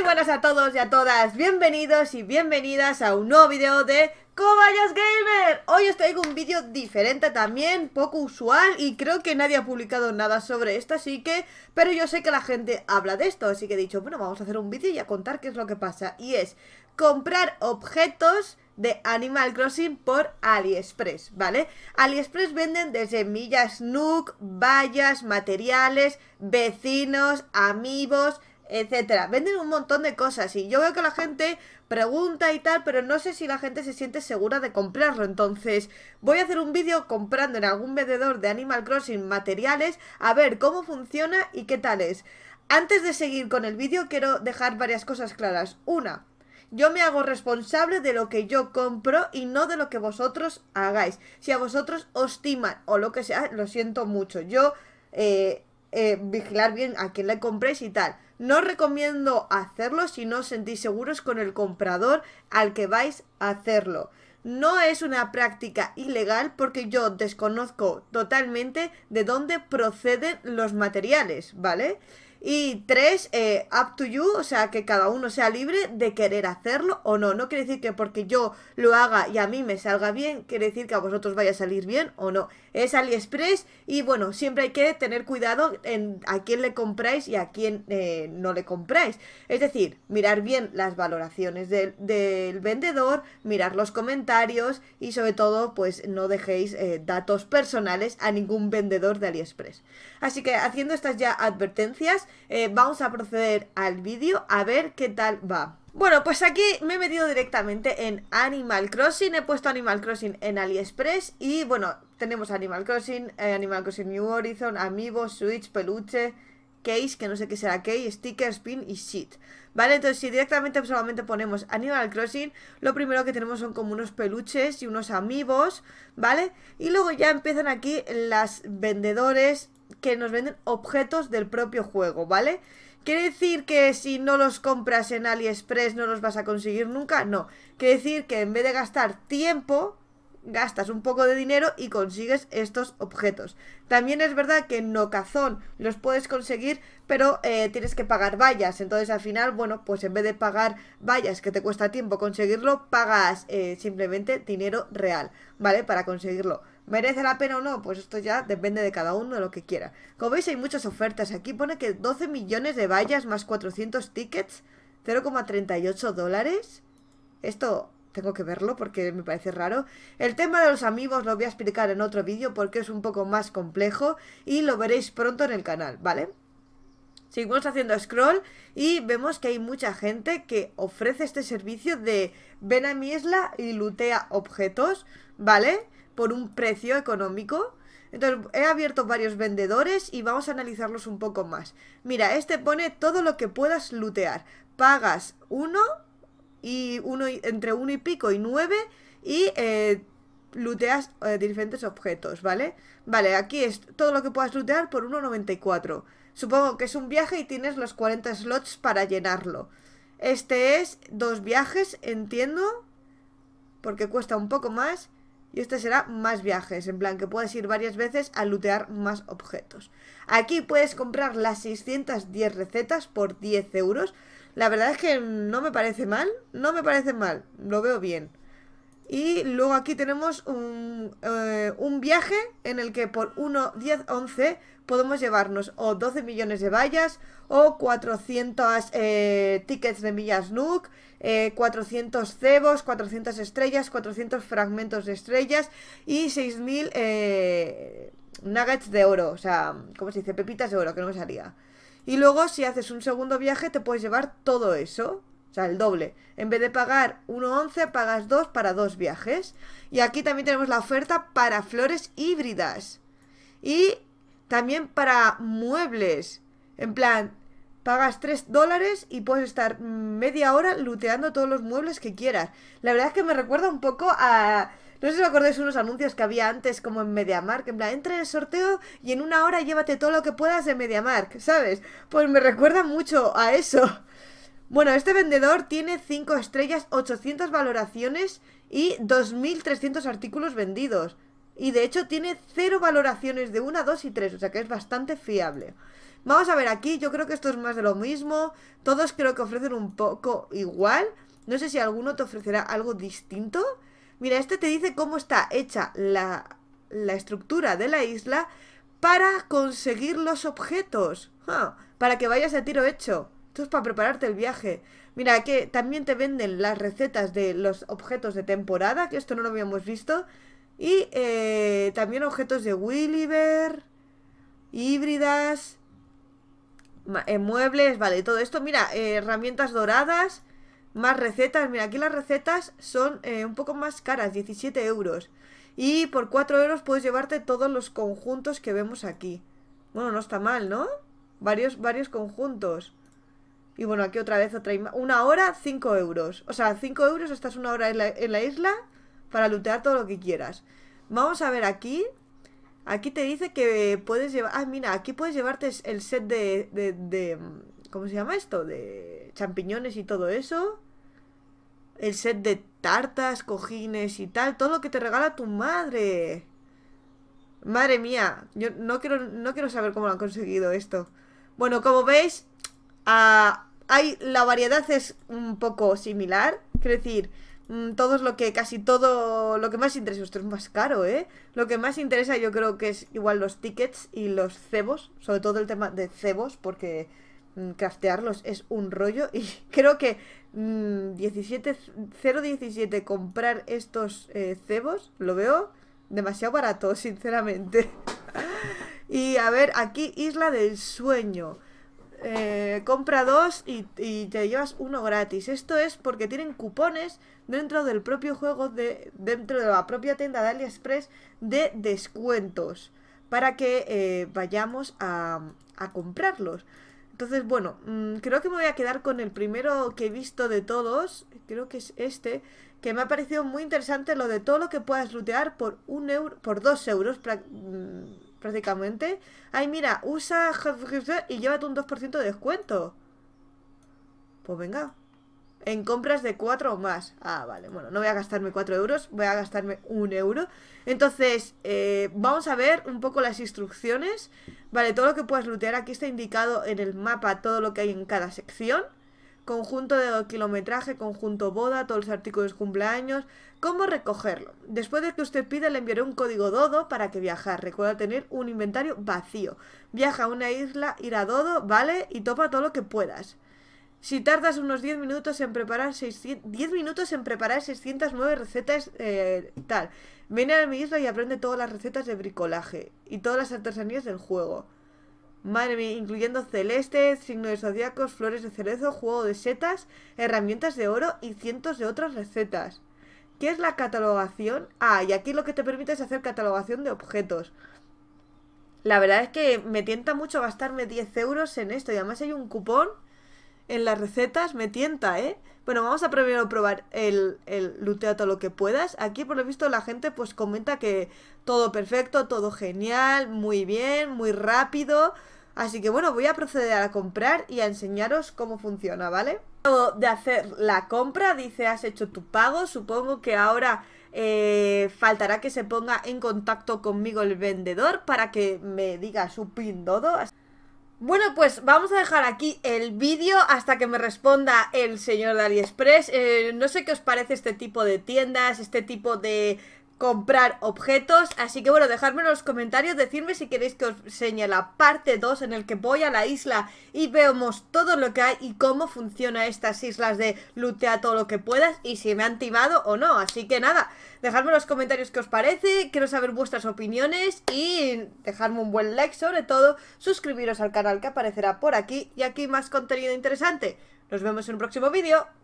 Muy buenas a todos y a todas, bienvenidos y bienvenidas a un nuevo video de Cobayas Gamer Hoy os traigo un vídeo diferente también, poco usual y creo que nadie ha publicado nada sobre esto así que Pero yo sé que la gente habla de esto, así que he dicho, bueno vamos a hacer un vídeo y a contar qué es lo que pasa Y es comprar objetos de Animal Crossing por AliExpress, ¿vale? AliExpress venden desde millas Nook, vallas, materiales, vecinos, amigos etcétera. Venden un montón de cosas y yo veo que la gente pregunta y tal, pero no sé si la gente se siente segura de comprarlo. Entonces, voy a hacer un vídeo comprando en algún vendedor de Animal Crossing materiales a ver cómo funciona y qué tal es. Antes de seguir con el vídeo, quiero dejar varias cosas claras. Una, yo me hago responsable de lo que yo compro y no de lo que vosotros hagáis. Si a vosotros os timan o lo que sea, lo siento mucho. Yo, eh, eh, vigilar bien a quien le compréis y tal no recomiendo hacerlo si no os sentís seguros con el comprador al que vais a hacerlo. No es una práctica ilegal porque yo desconozco totalmente de dónde proceden los materiales, ¿vale? Y tres, eh, up to you, o sea, que cada uno sea libre de querer hacerlo o no. No quiere decir que porque yo lo haga y a mí me salga bien, quiere decir que a vosotros vaya a salir bien o no. Es AliExpress y bueno, siempre hay que tener cuidado en a quién le compráis y a quién eh, no le compráis. Es decir, mirar bien las valoraciones del, vendedor, mirar los comentarios y sobre todo, pues no dejéis eh, datos personales a ningún vendedor de AliExpress. Así que haciendo estas ya advertencias, eh, vamos a proceder al vídeo a ver qué tal va. Bueno, pues aquí me he metido directamente en Animal Crossing, he puesto Animal Crossing en AliExpress y bueno, tenemos Animal Crossing, eh, Animal Crossing New Horizon, Amigos, Switch, Peluche, Case, que no sé qué será Case, Stickers, Spin y Shit ¿Vale? Entonces si directamente solamente ponemos Animal Crossing, lo primero que tenemos son como unos peluches y unos amigos, ¿vale? Y luego ya empiezan aquí las vendedores, que nos venden objetos del propio juego, ¿vale? ¿Quiere decir que si no los compras en AliExpress no los vas a conseguir nunca? No. Quiere decir que en vez de gastar tiempo gastas un poco de dinero y consigues estos objetos. También es verdad que en Nocazón los puedes conseguir, pero eh, tienes que pagar vallas. Entonces al final, bueno, pues en vez de pagar vallas que te cuesta tiempo conseguirlo, pagas eh, simplemente dinero real, ¿vale? Para conseguirlo. ¿Merece la pena o no? Pues esto ya depende de cada uno, de lo que quiera. Como veis hay muchas ofertas. Aquí pone que 12 millones de vallas más 400 tickets, 0,38 dólares. Esto tengo que verlo porque me parece raro. El tema de los amigos lo voy a explicar en otro vídeo porque es un poco más complejo y lo veréis pronto en el canal, ¿vale? Seguimos haciendo scroll y vemos que hay mucha gente que ofrece este servicio de ven a mi isla y lutea objetos, ¿vale? Por un precio económico. Entonces he abierto varios vendedores y vamos a analizarlos un poco más. Mira, este pone todo lo que puedas lutear Pagas uno y uno entre 1 y pico y 9 y eh, looteas eh, diferentes objetos, ¿vale? Vale, aquí es todo lo que puedas lootear por 1.94. Supongo que es un viaje y tienes los 40 slots para llenarlo. Este es dos viajes, entiendo, porque cuesta un poco más. Y este será más viajes, en plan que puedes ir varias veces a lootear más objetos. Aquí puedes comprar las 610 recetas por 10 euros. La verdad es que no me parece mal, no me parece mal, lo veo bien. Y luego aquí tenemos un, eh, viaje en el que por 1, 10, 11 podemos llevarnos o 12 millones de vallas o 400 eh, tickets de millas nuke, eh, 400 cebos, 400 estrellas, 400 fragmentos de estrellas y 6.000 nuggets de oro, o sea, ¿cómo se dice? Pepitas de oro, que no me salía. Y luego si haces un segundo viaje te puedes llevar todo eso. O sea, el doble. En vez de pagar 1.11, pagas 2 para dos viajes. Y aquí también tenemos la oferta para flores híbridas. Y también para muebles. En plan, pagas 3 dólares y puedes estar media hora luteando todos los muebles que quieras. La verdad es que me recuerda un poco a no sé si os acordáis unos anuncios que había antes como en MediaMark, en plan, entra en el sorteo y en una hora llévate todo lo que puedas de MediaMark, ¿sabes? Pues me recuerda mucho a eso. Bueno, este vendedor tiene 5 estrellas, 800 valoraciones y 2.300 artículos vendidos. Y de hecho tiene 0 valoraciones de 1, 2 y 3, o sea que es bastante fiable. Vamos a ver aquí, yo creo que esto es más de lo mismo. Todos creo que ofrecen un poco igual. No sé si alguno te ofrecerá algo distinto. Mira, este te dice cómo está hecha la, la estructura de la isla para conseguir los objetos. Ah, para que vayas a tiro hecho. Esto es para prepararte el viaje. Mira, que también te venden las recetas de los objetos de temporada, que esto no lo habíamos visto. Y eh, también objetos de Williver, híbridas, eh, muebles, vale, todo esto. Mira, eh, herramientas doradas, más recetas, mira, aquí las recetas son eh, un poco más caras, 17 euros. Y por 4 euros puedes llevarte todos los conjuntos que vemos aquí. Bueno, no está mal, ¿no? Varios, varios conjuntos. Y bueno, aquí otra vez otra Una hora, 5 euros. O sea, 5 euros estás una hora en la, en la isla para lootear todo lo que quieras. Vamos a ver aquí. Aquí te dice que puedes llevar... Ah, mira, aquí puedes llevarte el set de, de, ¿Cómo se llama esto? De champiñones y todo eso. El set de tartas, cojines y tal. Todo lo que te regala tu madre. Madre mía. Yo no quiero, no quiero saber cómo lo han conseguido esto. Bueno, como veis, hay, la variedad es un poco similar. Quiero decir, mm, todo lo que casi todo lo que más interesa esto es más caro eh lo que más interesa yo creo que es igual los tickets y los cebos sobre todo el tema de cebos porque Mm, craftearlos es un rollo y creo que 0.17 mm, comprar estos eh, cebos lo veo demasiado barato, sinceramente. y a ver, aquí Isla del Sueño. Eh, compra dos y, te llevas uno gratis. Esto es porque tienen cupones dentro del propio juego, de, dentro de la propia tienda de AliExpress de descuentos para que eh, vayamos a, a comprarlos. Entonces, bueno, mm, creo que me voy a quedar con el primero que he visto de todos, creo que es este, que me ha parecido muy interesante lo de todo lo que puedas lootear por un euro, por dos euros mm, prácticamente. Ay, mira, usa y llévate un 2% de descuento. Pues venga, en compras de 4 o más. Ah, vale. Bueno, no voy a gastarme 4 euros, voy a gastarme un euro. Entonces, eh, vamos a ver un poco las instrucciones. Vale, todo lo que puedas lootear aquí está indicado en el mapa, todo lo que hay en cada sección. Conjunto de kilometraje, conjunto boda, todos los artículos de cumpleaños. ¿Cómo recogerlo? Después de que usted pida, le enviaré un código Dodo para que viajar. Recuerda tener un inventario vacío. Viaja a una isla, ir a Dodo, ¿vale? Y topa todo lo que puedas. Si tardas unos 10 minutos en preparar 600, minutos en preparar 609 recetas, eh, tal. Viene a mi isla y aprende todas las recetas de bricolaje y todas las artesanías del juego. Madre mía, incluyendo celeste, signos de zodiacos, flores de cerezo, juego de setas, herramientas de oro y cientos de otras recetas. ¿Qué es la catalogación? Ah, y aquí lo que te permite es hacer catalogación de objetos. La verdad es que me tienta mucho gastarme 10 euros en esto y además hay un cupón en las recetas me tienta, ¿eh? Bueno, vamos a primero probar el, el luteato lo que puedas. Aquí, por lo visto, la gente pues comenta que todo perfecto, todo genial, muy bien, muy rápido. Así que bueno, voy a proceder a comprar y a enseñaros cómo funciona, ¿vale? Luego de hacer la compra, dice has hecho tu pago, supongo que ahora eh, faltará que se ponga en contacto conmigo el vendedor para que me diga su pin dodo. Bueno, pues vamos a dejar aquí el vídeo hasta que me responda el señor de AliExpress. Eh, no sé qué os parece este tipo de tiendas, este tipo de comprar objetos. Así que bueno, dejadme en los comentarios, decirme si queréis que os enseñe la parte 2 en el que voy a la isla y veamos todo lo que hay y cómo funciona estas islas de lutea todo lo que puedas y si me han timado o no. Así que nada, dejadme en los comentarios qué os parece, quiero saber vuestras opiniones y dejadme un buen like, sobre todo suscribiros al canal que aparecerá por aquí y aquí más contenido interesante. Nos vemos en un próximo vídeo.